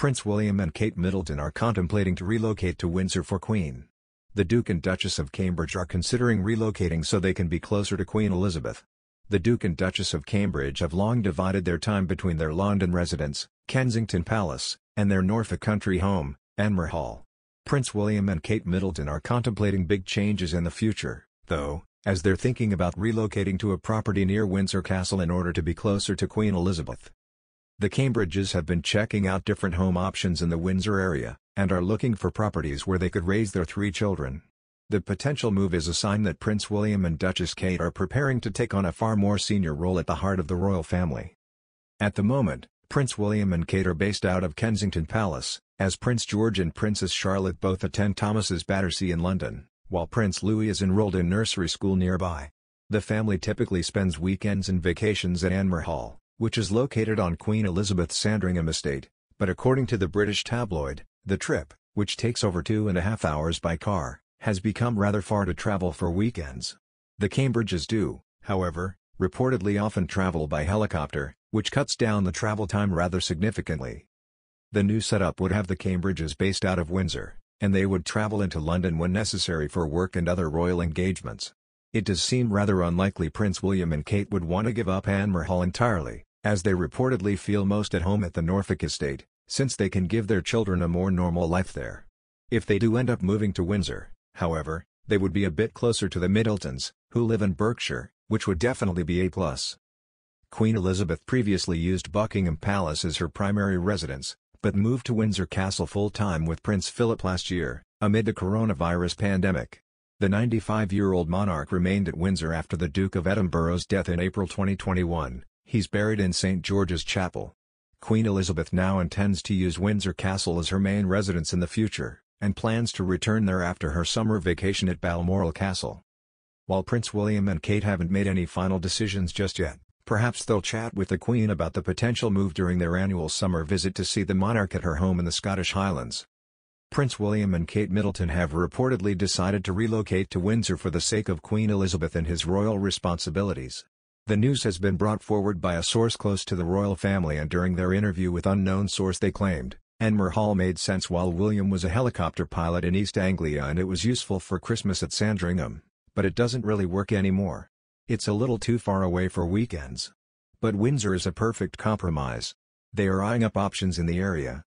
Prince William and Kate Middleton are contemplating to relocate to Windsor for Queen. The Duke and Duchess of Cambridge are considering relocating so they can be closer to Queen Elizabeth. The Duke and Duchess of Cambridge have long divided their time between their London residence, Kensington Palace, and their Norfolk country home, Anmer Hall. Prince William and Kate Middleton are contemplating big changes in the future, though, as they're thinking about relocating to a property near Windsor Castle in order to be closer to Queen Elizabeth. The Cambridges have been checking out different home options in the Windsor area, and are looking for properties where they could raise their three children. The potential move is a sign that Prince William and Duchess Kate are preparing to take on a far more senior role at the heart of the royal family. At the moment, Prince William and Kate are based out of Kensington Palace, as Prince George and Princess Charlotte both attend Thomas's Battersea in London, while Prince Louis is enrolled in nursery school nearby. The family typically spends weekends and vacations at Anmer Hall which is located on Queen Elizabeth Sandringham Estate, but according to the British tabloid, the trip, which takes over two and a half hours by car, has become rather far to travel for weekends. The Cambridges do, however, reportedly often travel by helicopter, which cuts down the travel time rather significantly. The new setup would have the Cambridges based out of Windsor, and they would travel into London when necessary for work and other royal engagements. It does seem rather unlikely Prince William and Kate would want to give up Anne Hall entirely, as they reportedly feel most at home at the Norfolk estate, since they can give their children a more normal life there. If they do end up moving to Windsor, however, they would be a bit closer to the Middletons, who live in Berkshire, which would definitely be a plus. Queen Elizabeth previously used Buckingham Palace as her primary residence, but moved to Windsor Castle full-time with Prince Philip last year, amid the coronavirus pandemic. The 95-year-old monarch remained at Windsor after the Duke of Edinburgh's death in April 2021, He's buried in St. George's Chapel. Queen Elizabeth now intends to use Windsor Castle as her main residence in the future, and plans to return there after her summer vacation at Balmoral Castle. While Prince William and Kate haven't made any final decisions just yet, perhaps they'll chat with the Queen about the potential move during their annual summer visit to see the monarch at her home in the Scottish Highlands. Prince William and Kate Middleton have reportedly decided to relocate to Windsor for the sake of Queen Elizabeth and his royal responsibilities. The news has been brought forward by a source close to the royal family and during their interview with unknown source they claimed, Enmer Hall made sense while William was a helicopter pilot in East Anglia and it was useful for Christmas at Sandringham, but it doesn't really work anymore. It's a little too far away for weekends. But Windsor is a perfect compromise. They are eyeing up options in the area,